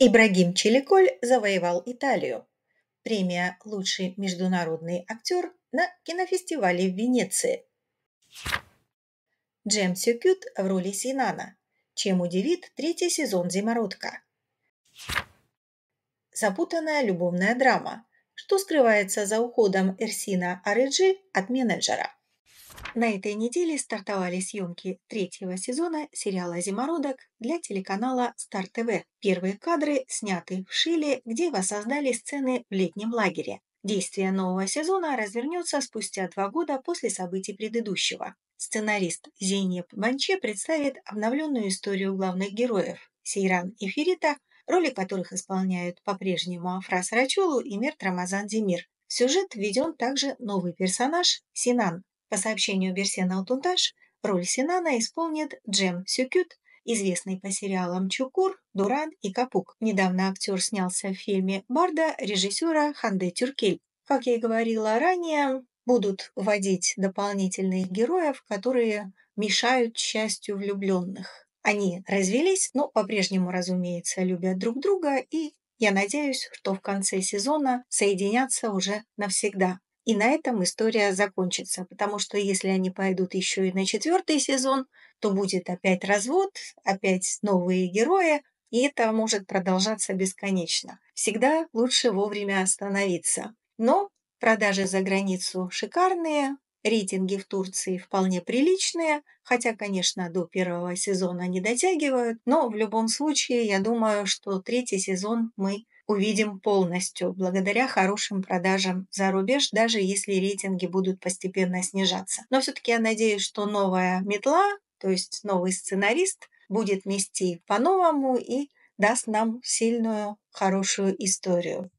Ибрагим Челиколь завоевал Италию. Премия «Лучший международный актер» на кинофестивале в Венеции. Джем Сюкют в роли Синана. Чем удивит третий сезон «Зимородка». Запутанная любовная драма. Что скрывается за уходом Эрсина Ариджи от менеджера? На этой неделе стартовали съемки третьего сезона сериала «Зимородок» для телеканала Стар ТВ. Первые кадры сняты в Шиле, где воссоздали сцены в летнем лагере. Действие нового сезона развернется спустя два года после событий предыдущего. Сценарист Зейнеп Банче представит обновленную историю главных героев – Сейран и Ферита, роли которых исполняют по-прежнему Афрас Рачулу и Мерт Рамазан Демир. В сюжет введен также новый персонаж – Синан, по сообщению Берсена Алтунташ, роль Синана исполнит Джем Сюкют, известный по сериалам «Чукур», «Дуран» и «Капук». Недавно актер снялся в фильме «Барда» режиссера Ханде Тюркель. Как я и говорила ранее, будут вводить дополнительных героев, которые мешают счастью влюбленных. Они развелись, но по-прежнему, разумеется, любят друг друга и я надеюсь, что в конце сезона соединятся уже навсегда. И на этом история закончится, потому что если они пойдут еще и на четвертый сезон, то будет опять развод, опять новые герои, и это может продолжаться бесконечно. Всегда лучше вовремя остановиться. Но продажи за границу шикарные, рейтинги в Турции вполне приличные, хотя, конечно, до первого сезона не дотягивают, но в любом случае, я думаю, что третий сезон мы увидим полностью, благодаря хорошим продажам за рубеж, даже если рейтинги будут постепенно снижаться. Но все-таки я надеюсь, что новая метла, то есть новый сценарист, будет нести по-новому и даст нам сильную, хорошую историю.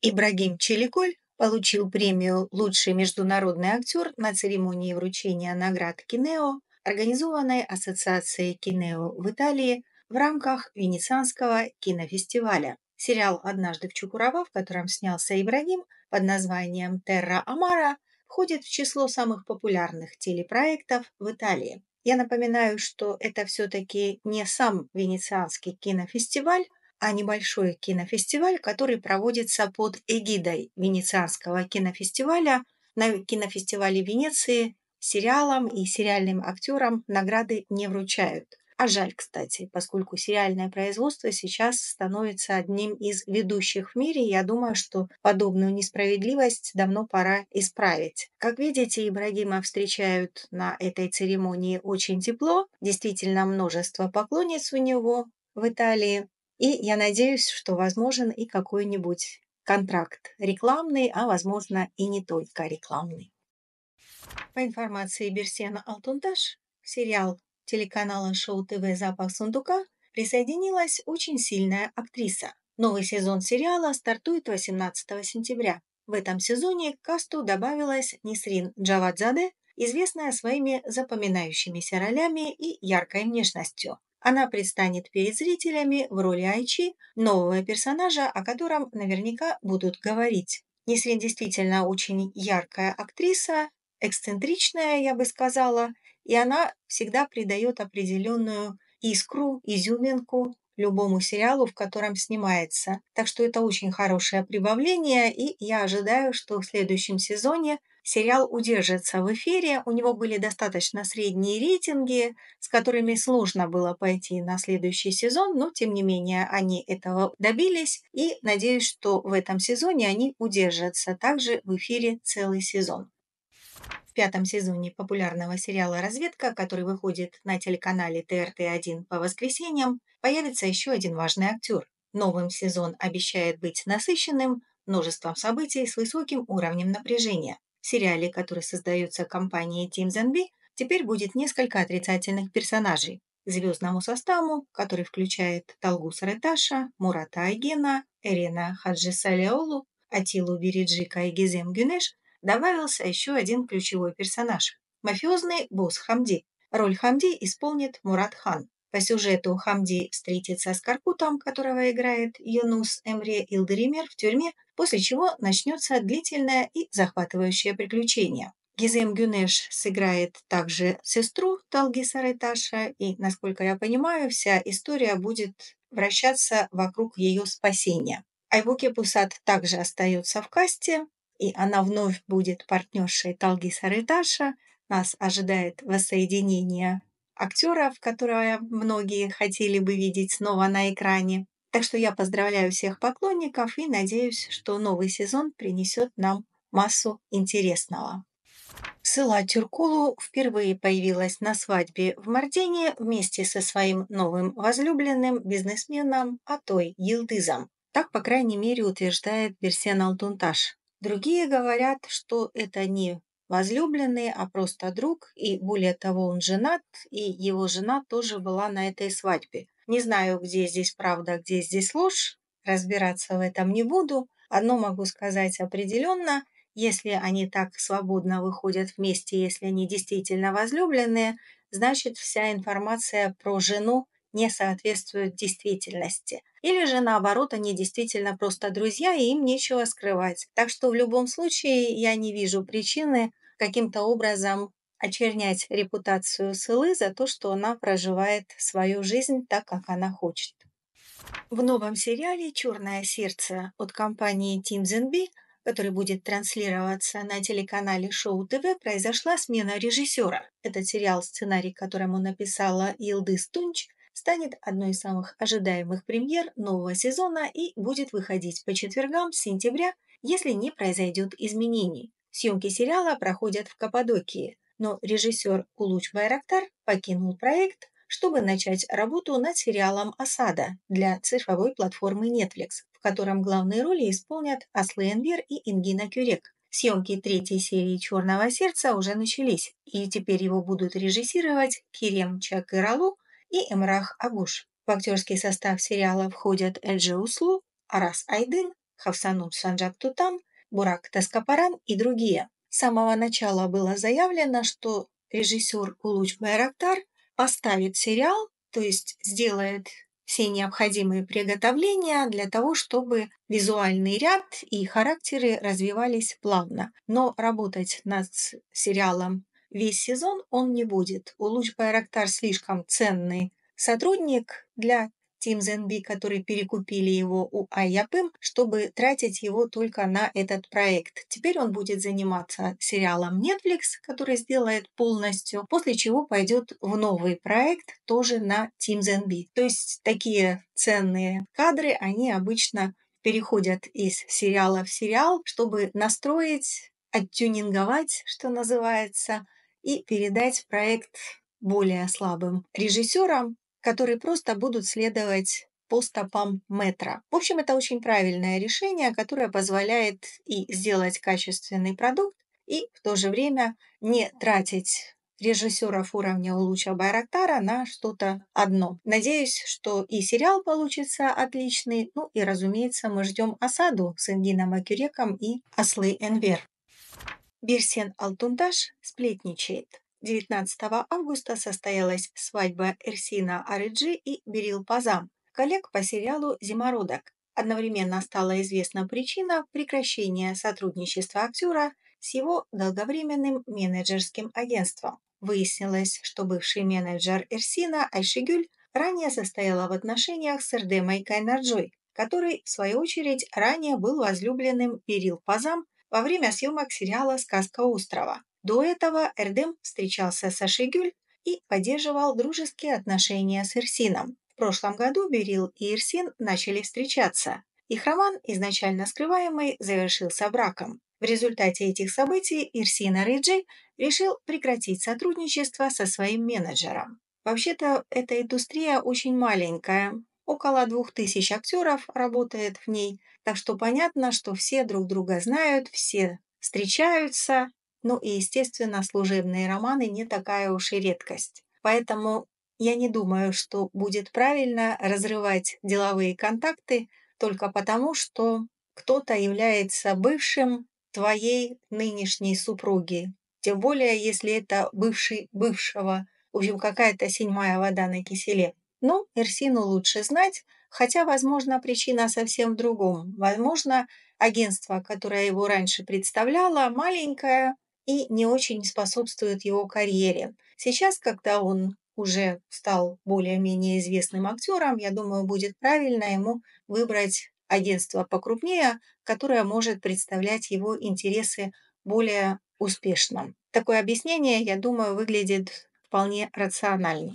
Ибрагим Челиколь получил премию «Лучший международный актер» на церемонии вручения наград Кинео, организованной Ассоциацией Кинео в Италии в рамках Венецианского кинофестиваля. Сериал «Однажды в Чукурова», в котором снялся Ибрагим под названием «Терра Амара», входит в число самых популярных телепроектов в Италии. Я напоминаю, что это все-таки не сам Венецианский кинофестиваль, а небольшой кинофестиваль, который проводится под эгидой Венецианского кинофестиваля на кинофестивале Венеции сериалам и сериальным актерам награды не вручают. А жаль, кстати, поскольку сериальное производство сейчас становится одним из ведущих в мире, я думаю, что подобную несправедливость давно пора исправить. Как видите, Ибрагима встречают на этой церемонии очень тепло, действительно множество поклонниц у него в Италии, и я надеюсь, что возможен и какой-нибудь контракт рекламный, а возможно и не только рекламный. По информации Берсена Алтундаш, сериал телеканала Шоу ТВ «Запах сундука» присоединилась очень сильная актриса. Новый сезон сериала стартует 18 сентября. В этом сезоне к касту добавилась Нисрин Джавадзаде, известная своими запоминающимися ролями и яркой внешностью. Она предстанет перед зрителями в роли Айчи, нового персонажа, о котором наверняка будут говорить. Нисрин действительно очень яркая актриса, эксцентричная, я бы сказала, и она всегда придает определенную искру, изюминку любому сериалу, в котором снимается. Так что это очень хорошее прибавление, и я ожидаю, что в следующем сезоне сериал удержится в эфире. У него были достаточно средние рейтинги, с которыми сложно было пойти на следующий сезон, но тем не менее они этого добились, и надеюсь, что в этом сезоне они удержатся также в эфире целый сезон в пятом сезоне популярного сериала «Разведка», который выходит на телеканале ТРТ-1 по воскресеньям, появится еще один важный актер. Новым сезон обещает быть насыщенным, множеством событий с высоким уровнем напряжения. В сериале, который создается компанией Team Zenbi, теперь будет несколько отрицательных персонажей. Звездному составу, который включает Талгуса Реташа, Мурата Айгена, Эрена Хаджисалиолу, Атилу Бириджика и Гизем Гюнеш, добавился еще один ключевой персонаж – мафиозный босс Хамди. Роль Хамди исполнит Мурат Хан. По сюжету Хамди встретится с Каркутом, которого играет Юнус Эмре Илдеример в тюрьме, после чего начнется длительное и захватывающее приключение. Гизем Гюнеш сыграет также сестру Талгиса Райташа, и, насколько я понимаю, вся история будет вращаться вокруг ее спасения. Айвуке Пусат также остается в касте, и она вновь будет партнершей Талгиса Сарыташа. Нас ожидает воссоединение актеров, которые многие хотели бы видеть снова на экране. Так что я поздравляю всех поклонников и надеюсь, что новый сезон принесет нам массу интересного. Сыла Тюркулу впервые появилась на свадьбе в Мардине вместе со своим новым возлюбленным бизнесменом Атой Елдызом. Так, по крайней мере, утверждает Берсен Алтунташ. Другие говорят, что это не возлюбленный, а просто друг, и более того, он женат, и его жена тоже была на этой свадьбе. Не знаю, где здесь правда, где здесь ложь, разбираться в этом не буду. Одно могу сказать определенно, если они так свободно выходят вместе, если они действительно возлюбленные, значит вся информация про жену не соответствует действительности – или же наоборот, они действительно просто друзья, и им нечего скрывать. Так что в любом случае я не вижу причины каким-то образом очернять репутацию Сылы за то, что она проживает свою жизнь так, как она хочет. В новом сериале «Черное сердце» от компании Тимзенби, который будет транслироваться на телеканале Шоу ТВ, произошла смена режиссера. Этот сериал, сценарий которому написала Илдыс Тунч – станет одной из самых ожидаемых премьер нового сезона и будет выходить по четвергам с сентября, если не произойдет изменений. Съемки сериала проходят в Каппадокии, но режиссер Кулуч Байрактар покинул проект, чтобы начать работу над сериалом «Осада» для цифровой платформы Netflix, в котором главные роли исполнят Аслы Энвер и Ингина Кюрек. Съемки третьей серии «Черного сердца» уже начались, и теперь его будут режиссировать Кирем Чакиралу, и Эмрах Агуш. В актерский состав сериала входят Эльджи Услу, Арас Айдын, Хавсанут Санджаб Тутам, Бурак Таскапаран и другие. С самого начала было заявлено, что режиссер Улуч Байрактар поставит сериал, то есть сделает все необходимые приготовления для того, чтобы визуальный ряд и характеры развивались плавно. Но работать над сериалом Весь сезон он не будет. Улуч Байрактар слишком ценный сотрудник для Тим Зенби, который перекупили его у Айяпым, чтобы тратить его только на этот проект. Теперь он будет заниматься сериалом Netflix, который сделает полностью, после чего пойдет в новый проект тоже на Тим Зенби. То есть такие ценные кадры, они обычно переходят из сериала в сериал, чтобы настроить оттюнинговать, что называется, и передать проект более слабым режиссерам, которые просто будут следовать по стопам метра. В общем, это очень правильное решение, которое позволяет и сделать качественный продукт, и в то же время не тратить режиссеров уровня Улуча Байрактара на что-то одно. Надеюсь, что и сериал получится отличный, ну и, разумеется, мы ждем осаду с Ингином Акюреком и Ослы Энвер. Бирсен Алтунташ сплетничает. 19 августа состоялась свадьба Эрсина Арыджи и Берил Пазам, коллег по сериалу «Зимородок». Одновременно стала известна причина прекращения сотрудничества актера с его долговременным менеджерским агентством. Выяснилось, что бывший менеджер Эрсина Айшигюль ранее состояла в отношениях с Эрдемой Кайнарджой, который, в свою очередь, ранее был возлюбленным Перил Пазам во время съемок сериала «Сказка острова». До этого Эрдем встречался с Ашигюль и поддерживал дружеские отношения с Ирсином. В прошлом году Берил и Ирсин начали встречаться. Их роман, изначально скрываемый, завершился браком. В результате этих событий Ирсина Риджи решил прекратить сотрудничество со своим менеджером. Вообще-то эта индустрия очень маленькая. Около двух тысяч актеров работает в ней, так что понятно, что все друг друга знают, все встречаются, ну и, естественно, служебные романы не такая уж и редкость. Поэтому я не думаю, что будет правильно разрывать деловые контакты только потому, что кто-то является бывшим твоей нынешней супруги. Тем более, если это бывший бывшего, в общем, какая-то седьмая вода на киселе. Ну, Эрсину лучше знать, хотя, возможно, причина совсем в другом. Возможно, агентство, которое его раньше представляло, маленькое и не очень способствует его карьере. Сейчас, когда он уже стал более-менее известным актером, я думаю, будет правильно ему выбрать агентство покрупнее, которое может представлять его интересы более успешно. Такое объяснение, я думаю, выглядит вполне рационально.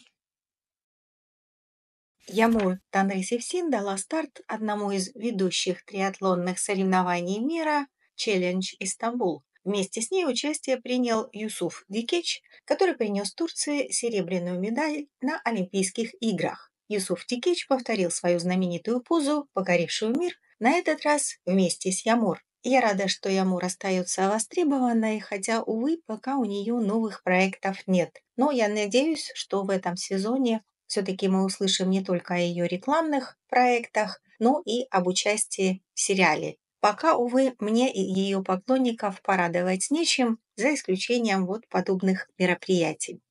Ямур Севсин дала старт одному из ведущих триатлонных соревнований мира «Челлендж Истамбул». Вместе с ней участие принял Юсуф Дикеч, который принес Турции серебряную медаль на Олимпийских играх. Юсуф Дикеч повторил свою знаменитую позу, покорившую мир, на этот раз вместе с Ямур. Я рада, что Ямур остается востребованной, хотя, увы, пока у нее новых проектов нет. Но я надеюсь, что в этом сезоне все-таки мы услышим не только о ее рекламных проектах, но и об участии в сериале. Пока, увы, мне и ее поклонников порадовать нечем, за исключением вот подобных мероприятий.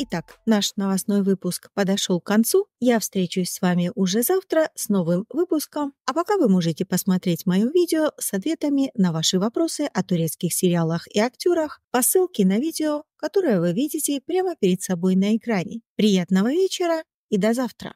Итак, наш новостной выпуск подошел к концу. Я встречусь с вами уже завтра с новым выпуском. А пока вы можете посмотреть мое видео с ответами на ваши вопросы о турецких сериалах и актерах по ссылке на видео, которое вы видите прямо перед собой на экране. Приятного вечера и до завтра!